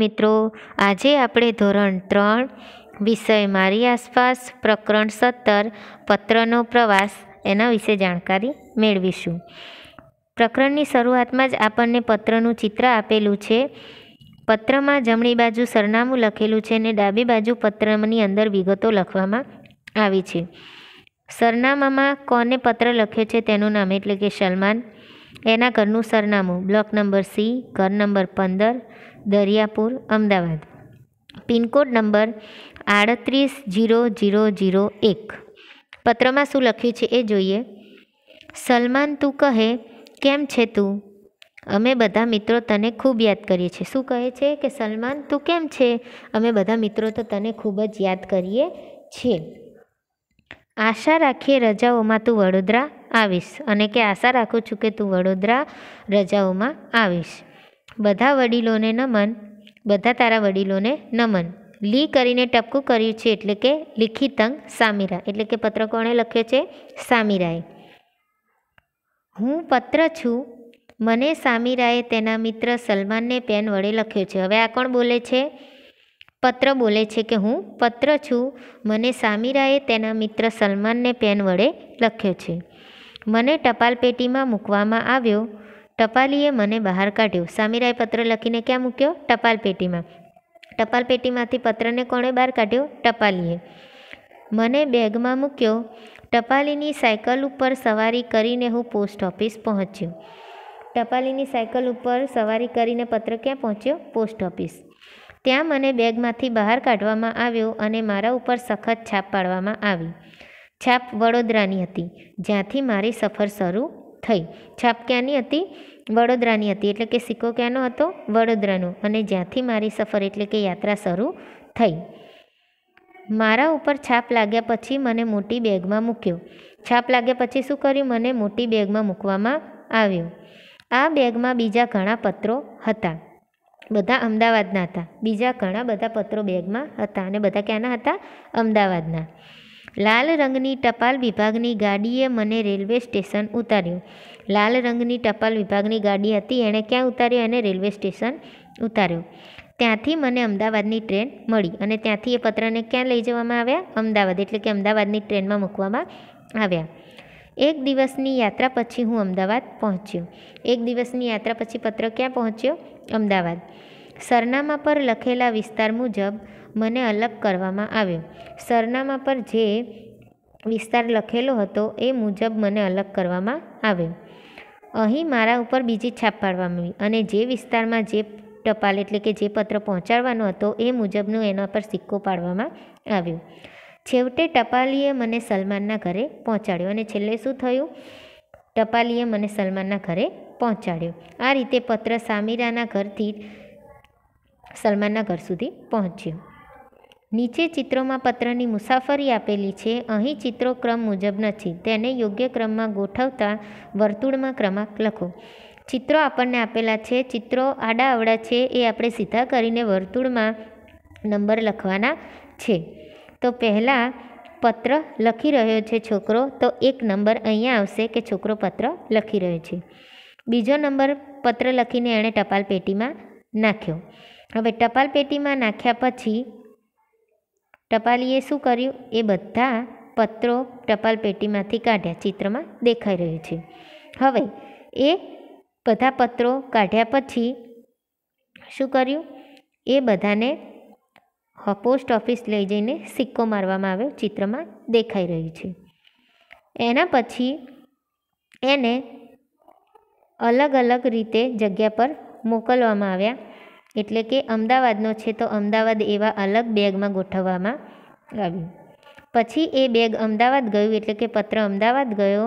મિત્રો આજે આપણે ધોરણ ત્રણ વિષય મારી આસપાસ પ્રકરણ સત્તર પત્રનો પ્રવાસ એના વિશે જાણકારી મેળવીશું પ્રકરણની શરૂઆતમાં જ આપણને પત્રનું ચિત્ર આપેલું છે પત્રમાં જમણી બાજુ સરનામું લખેલું છે અને ડાબી બાજુ પત્રની અંદર વિગતો લખવામાં આવી છે સરનામામાં કોને પત્ર લખ્યો છે તેનું નામ એટલે કે સલમાન એના ઘરનું સરનામું બ્લોક નંબર સી ઘર નંબર પંદર દરિયાપુર અમદાવાદ પિનકોડ નંબર આડત્રીસ જીરો જીરો જીરો એક પત્રમાં શું લખ્યું છે એ જોઈએ સલમાન તું કહે કેમ છે તું અમે બધા મિત્રો તને ખૂબ યાદ કરીએ છીએ શું કહે છે કે સલમાન તું કેમ છે અમે બધા મિત્રો તો તને ખૂબ જ યાદ કરીએ છીએ આશા રાખીએ રજાઓમાં તું વડોદરા આવીશ અને કે આશા રાખું છું કે તું વડોદરા રજાઓમાં આવીશ બધા વડીલોને નમન બધા તારા વડીલોને નમન લી કરીને ટપકું કર્યું છે એટલે કે લિખિતંગ સામીરા એટલે કે પત્ર કોણે લખ્યો છે સામીરાએ હું પત્ર છું મને સામીરાએ તેના મિત્ર સલમાનને પેન વડે લખ્યો છે હવે આ કોણ બોલે છે પત્ર બોલે છે કે હું પત્ર છું મને સામીરાએ તેના મિત્ર સલમાનને પેન વડે લખ્યો છે મને ટપાલ પેટીમાં મૂકવામાં આવ્યો ટપાલીએ મને બહાર કાઢ્યો સામીરાએ પત્ર લખીને ક્યાં મૂક્યો ટપાલ પેટીમાં ટપાલ પેટીમાંથી પત્રને કોણે બહાર કાઢ્યો ટપાલીએ મને બેગમાં મૂક્યો ટપાલીની સાયકલ ઉપર સવારી કરીને હું પોસ્ટ ઓફિસ પહોંચ્યો ટપાલીની સાયકલ ઉપર સવારી કરીને પત્ર ક્યાં પહોંચ્યો પોસ્ટ ઓફિસ ત્યાં મને બેગમાંથી બહાર કાઢવામાં આવ્યો અને મારા ઉપર સખત છાપ પાડવામાં આવી છાપ વડોદરાની હતી જ્યાંથી મારી સફર શરૂ થઈ છાપ ક્યાંની હતી વડોદરાની હતી એટલે કે સિક્કો ક્યાંનો હતો વડોદરાનો અને જ્યાંથી મારી સફર એટલે કે યાત્રા શરૂ થઈ મારા ઉપર છાપ લાગ્યા પછી મને મોટી બેગમાં મૂક્યો છાપ લાગ્યા પછી શું કર્યું મને મોટી બેગમાં મૂકવામાં આવ્યો આ બેગમાં બીજા ઘણા પત્રો હતા બધા અમદાવાદના હતા બીજા ઘણા બધા પત્રો બેગમાં હતા અને બધા ક્યાંના હતા અમદાવાદના લાલ રંગની ટપાલ વિભાગની ગાડીએ મને રેલવે સ્ટેશન ઉતાર્યું લાલ રંગની ટપાલ વિભાગની ગાડી હતી એણે ક્યાં ઉતાર્યું એને રેલવે સ્ટેશન ઉતાર્યું ત્યાંથી મને અમદાવાદની ટ્રેન મળી અને ત્યાંથી એ પત્રને ક્યાં લઈ જવામાં આવ્યા અમદાવાદ એટલે કે અમદાવાદની ટ્રેનમાં મૂકવામાં આવ્યા એક દિવસની યાત્રા પછી હું અમદાવાદ પહોંચ્યો એક દિવસની યાત્રા પછી પત્ર ક્યાં પહોંચ્યો અમદાવાદ સરનામા પર લખેલા વિસ્તાર મુજબ મને અલગ કરવામાં આવ્યો સરનામા પર જે વિસ્તાર લખેલો હતો એ મુજબ મને અલગ કરવામાં આવ્યો અહીં મારા ઉપર બીજી છાપ પાડવામાં આવી અને જે વિસ્તારમાં જે ટપાલ એટલે કે જે પત્ર પહોંચાડવાનો હતો એ મુજબનું એના પર સિક્કો પાડવામાં આવ્યો છેવટે ટપાલીએ મને સલમાનના ઘરે પહોંચાડ્યો અને છેલ્લે શું થયું ટપાલીએ મને સલમાનના ઘરે પહોંચાડ્યો આ રીતે પત્ર સામીરાના ઘરથી સલમાનના ઘર સુધી પહોંચ્યો નીચે ચિત્રોમાં પત્રની મુસાફરી આપેલી છે અહીં ચિત્રો ક્રમ મુજબ નથી તેને યોગ્ય ક્રમમાં ગોઠવતા વર્તુળમાં ક્રમાંક લખો ચિત્રો આપણને આપેલા છે ચિત્રો આડા અવડા છે એ આપણે સીધા કરીને વર્તુળમાં નંબર લખવાના છે તો પહેલાં પત્ર લખી રહ્યો છે છોકરો તો એક નંબર અહીંયા આવશે કે છોકરો પત્ર લખી રહ્યો છે બીજો નંબર પત્ર લખીને એણે ટપાલ પેટીમાં નાખ્યો હવે ટપાલ પેટીમાં નાખ્યા પછી ટપાલીએ શું કર્યું એ બધા પત્રો ટપાલ પેટીમાંથી કાઢ્યા ચિત્રમાં દેખાઈ રહ્યું છે હવે એ બધા પત્રો કાઢ્યા પછી શું કર્યું એ બધાને પોસ્ટ ઓફિસ લઈ જઈને સિક્કો મારવામાં આવ્યો ચિત્રમાં દેખાઈ રહ્યું છે એના પછી એને અલગ અલગ રીતે જગ્યા પર મોકલવામાં આવ્યા એટલે કે અમદાવાદનો છે તો અમદાવાદ એવા અલગ બેગમાં ગોઠવવામાં આવ્યું પછી એ બેગ અમદાવાદ ગયું એટલે કે પત્ર અમદાવાદ ગયો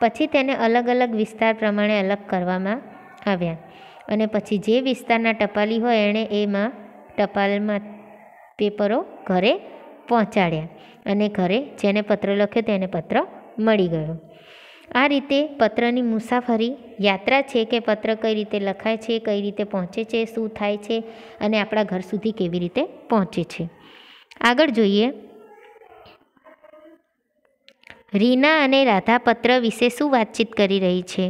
પછી તેને અલગ અલગ વિસ્તાર પ્રમાણે અલગ કરવામાં આવ્યા અને પછી જે વિસ્તારના ટપાલી હોય એણે એમાં ટપાલમાં પેપરો ઘરે પહોંચાડ્યા અને ઘરે જેને પત્ર લખ્યો તેને પત્ર મળી ગયો આ રીતે પત્રની મુસાફરી યાત્રા છે કે પત્ર કઈ રીતે લખાય છે કઈ રીતે પહોંચે છે શું થાય છે અને આપણા ઘર સુધી કેવી રીતે પહોંચે છે આગળ જોઈએ રીના અને રાધા પત્ર વિશે શું વાતચીત કરી રહી છે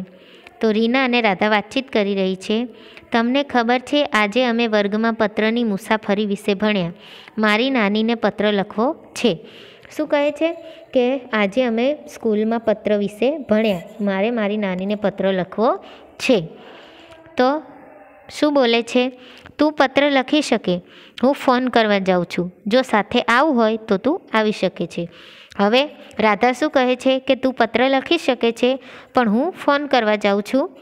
તો રીના અને રાધા વાતચીત કરી રહી છે તમને ખબર છે આજે અમે વર્ગમાં પત્રની મુસાફરી વિશે ભણ્યા મારી નાનીને પત્ર લખવો છે શું કહે છે કે આજે અમે સ્કૂલમાં પત્ર વિશે ભણ્યા મારે મારી નાનીને પત્ર લખવો છે તો શું બોલે છે તું પત્ર લખી શકે હું ફોન કરવા જાઉં છું જો સાથે આવું હોય તો તું આવી શકે છે હવે રાધા શું કહે છે કે તું પત્ર લખી શકે છે પણ હું ફોન કરવા જાઉં છું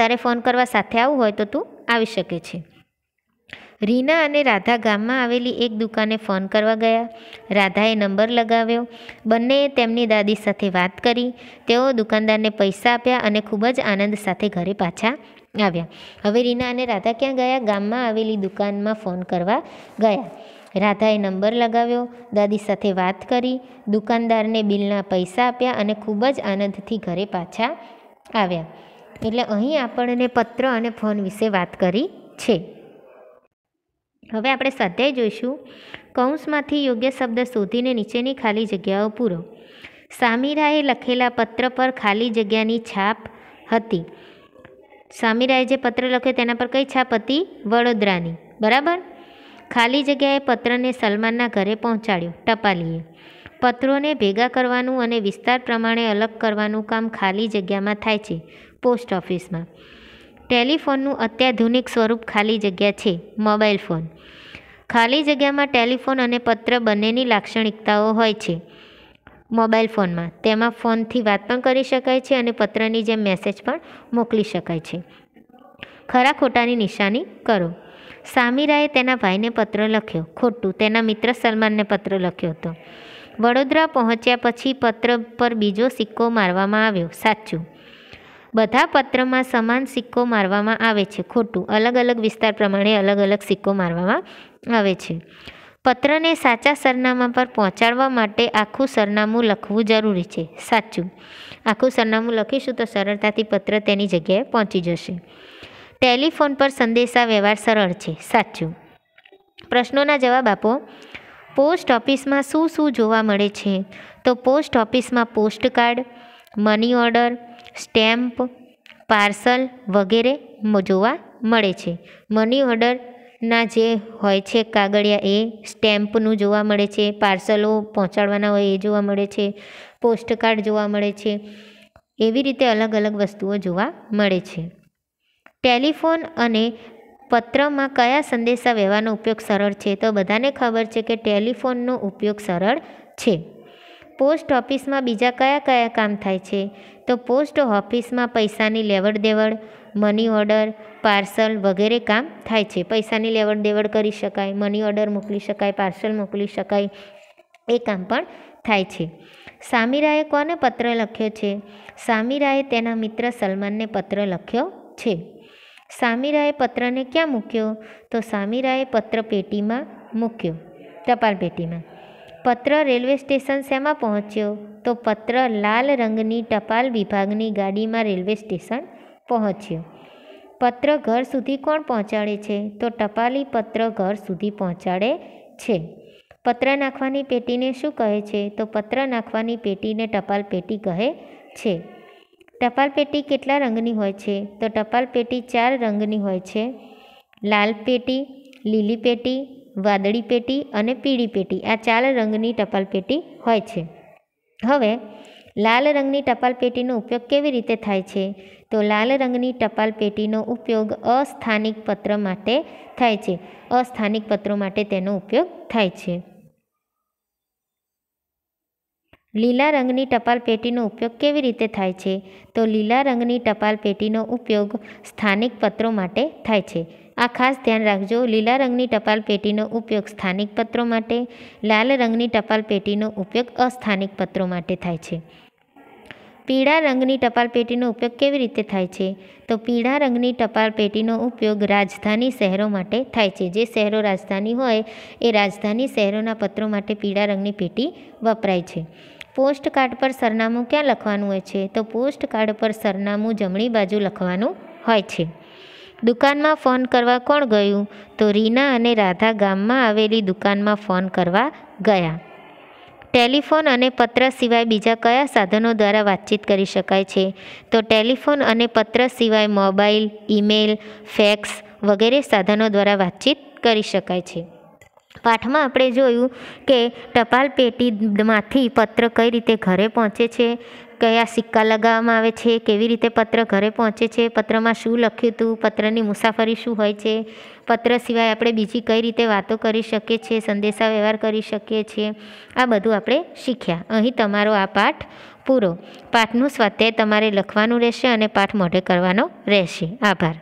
તારે ફોન કરવા સાથે આવવું હોય તો તું આવી શકે છે રીના અને રાધા ગામમાં આવેલી એક દુકાને ફોન કરવા ગયા રાધાએ નંબર લગાવ્યો બંનેએ તેમની દાદી સાથે વાત કરી તેઓ દુકાનદારને પૈસા આપ્યા અને ખૂબ જ આનંદ સાથે ઘરે પાછા આવ્યા હવે રીના અને રાધા ક્યાં ગયા ગામમાં આવેલી દુકાનમાં ફોન કરવા ગયા રાધાએ નંબર લગાવ્યો દાદી સાથે વાત કરી દુકાનદારને બિલના પૈસા આપ્યા અને ખૂબ જ આનંદથી ઘરે પાછા આવ્યા એટલે અહીં આપણને પત્ર અને ફોન વિશે વાત કરી છે હવે આપણે સ્વાધ્યાય જોઈશું કૌંસમાંથી યોગ્ય શબ્દ શોધીને નીચેની ખાલી જગ્યાઓ પૂરો સામીરાએ લખેલા પત્ર પર ખાલી જગ્યાની છાપ હતી સામીરાએ જે પત્ર લખ્યો તેના પર કઈ છાપ હતી વડોદરાની બરાબર ખાલી જગ્યાએ પત્રને સલમાનના ઘરે પહોંચાડ્યો ટપાલીએ પત્રોને ભેગા કરવાનું અને વિસ્તાર પ્રમાણે અલગ કરવાનું કામ ખાલી જગ્યામાં થાય છે પોસ્ટ ઓફિસમાં ટેલિફોનનું અત્યાધુનિક સ્વરૂપ ખાલી જગ્યા છે મોબાઈલ ફોન ખાલી જગ્યામાં ટેલિફોન અને પત્ર બંનેની લાક્ષણિકતાઓ હોય છે મોબાઈલ ફોનમાં તેમાં ફોનથી વાત પણ કરી શકાય છે અને પત્રની જેમ મેસેજ પણ મોકલી શકાય છે ખરા ખોટાની નિશાની કરો સામીરાએ તેના ભાઈને પત્ર લખ્યો ખોટું તેના મિત્ર સલમાનને પત્ર લખ્યો હતો વડોદરા પહોંચ્યા પછી પત્ર પર બીજો સિક્કો મારવામાં આવ્યો સાચું બધા પત્રમાં સમાન સિક્કો મારવામાં આવે છે ખોટું અલગ અલગ વિસ્તાર પ્રમાણે અલગ અલગ સિક્કો મારવામાં આવે છે પત્રને સાચા સરનામા પર પહોંચાડવા માટે આખું સરનામું લખવું જરૂરી છે સાચું આખું સરનામું લખીશું તો સરળતાથી પત્ર તેની જગ્યાએ પહોંચી જશે ટેલિફોન પર સંદેશા વ્યવહાર સરળ છે સાચું પ્રશ્નોના જવાબ આપો પોસ્ટ ઓફિસમાં શું શું જોવા મળે છે તો પોસ્ટ ઓફિસમાં postcard money order stamp parcel વગેરે જોવા મળે છે મની ઓર્ડરના જે હોય છે કાગળિયા એ સ્ટેમ્પનું જોવા મળે છે પાર્સલો પહોંચાડવાના હોય એ જોવા મળે છે પોસ્ટકાર્ડ જોવા મળે છે એવી રીતે અલગ અલગ વસ્તુઓ જોવા મળે છે ટેલિફોન અને પત્રમાં કયા સંદેશા વ્યવહારનો ઉપયોગ સરળ છે તો બધાને ખબર છે કે ટેલિફોનનો ઉપયોગ સરળ છે પોસ્ટ ઓફિસમાં બીજા કયા કયા કામ થાય છે તો પોસ્ટ ઓફિસમાં પૈસાની લેવડ દેવડ મની ઓર્ડર પાર્સલ વગેરે કામ થાય છે પૈસાની લેવડ દેવડ કરી શકાય મની ઓર્ડર મોકલી શકાય પાર્સલ મોકલી શકાય એ કામ પણ થાય છે સામીરાએ કોને પત્ર લખ્યો છે સામીરાએ તેના મિત્ર સલમાનને પત્ર લખ્યો છે સામીરાએ પત્રને ક્યાં મૂક્યો તો સામીરાએ પત્ર પેટીમાં મૂક્યો ટપાલ પેટીમાં પત્ર રેલવે સ્ટેશન શેમાં પહોંચ્યો તો પત્ર લાલ રંગની ટપાલ વિભાગની ગાડીમાં રેલવે સ્ટેશન પહોંચ્યો પત્ર ઘર સુધી કોણ પહોંચાડે છે તો ટપાલી પત્ર ઘર સુધી પહોંચાડે છે પત્ર નાખવાની પેટીને શું કહે છે તો પત્ર નાખવાની પેટીને ટપાલ પેટી કહે છે ટપાલ પેટી કેટલા રંગની હોય છે તો ટપાલ પેટી ચાર રંગની હોય છે લાલ પેટી લીલી પેટી વાદળી પેટી અને પીળી પેટી આ ચાર રંગની ટપાલ પેટી હોય છે હવે લાલ રંગની ટપાલ પેટીનો ઉપયોગ કેવી રીતે થાય છે તો લાલ રંગની ટપાલ પેટીનો ઉપયોગ અસ્થાનિક પત્ર માટે થાય છે અસ્થાનિક પત્રો માટે તેનો ઉપયોગ થાય છે લીલા રંગની ટપાલ પેટીનો ઉપયોગ કેવી રીતે થાય છે તો લીલા રંગની ટપાલ પેટીનો ઉપયોગ સ્થાનિક પત્રો માટે થાય છે આ ખાસ ધ્યાન રાખજો લીલા રંગની ટપાલ પેટીનો ઉપયોગ સ્થાનિક પત્રો માટે લાલ રંગની ટપાલ પેટીનો ઉપયોગ અસ્થાનિક પત્રો માટે થાય છે પીળા રંગની ટપાલ પેટીનો ઉપયોગ કેવી રીતે થાય છે તો પીળા રંગની ટપાલ પેટીનો ઉપયોગ રાજધાની શહેરો માટે થાય છે જે શહેરો રાજધાની હોય એ રાજધાની શહેરોના પત્રો માટે પીળા રંગની પેટી વપરાય છે પોસ્ટ કાર્ડ પર સરનામું ક્યાં લખવાનું હોય છે તો પોસ્ટ કાર્ડ પર સરનામું જમણી બાજુ લખવાનું હોય છે દુકાનમાં ફોન કરવા કોણ ગયું તો રીના અને રાધા ગામમાં આવેલી દુકાનમાં ફોન કરવા ગયા ટેલિફોન અને પત્ર સિવાય બીજા કયા સાધનો દ્વારા વાતચીત કરી શકાય છે તો ટેલિફોન અને પત્ર સિવાય મોબાઈલ ઈમેલ ફેક્સ વગેરે સાધનો દ્વારા વાતચીત કરી શકાય છે પાઠમાં આપણે જોયું કે ટપાલ પેટીમાંથી પત્ર કઈ રીતે ઘરે પહોંચે છે કયા સિક્કા લગાવવામાં આવે છે કેવી રીતે પત્ર ઘરે પહોંચે છે પત્રમાં શું લખ્યું હતું પત્રની મુસાફરી શું હોય છે પત્ર સિવાય આપણે બીજી કઈ રીતે વાતો કરી શકીએ છીએ સંદેશા વ્યવહાર કરી શકીએ છીએ આ બધું આપણે શીખ્યા અહીં તમારો આ પાઠ પૂરો પાઠનું સ્વાધ્યાય તમારે લખવાનું રહેશે અને પાઠ મોઢે કરવાનો રહેશે આભાર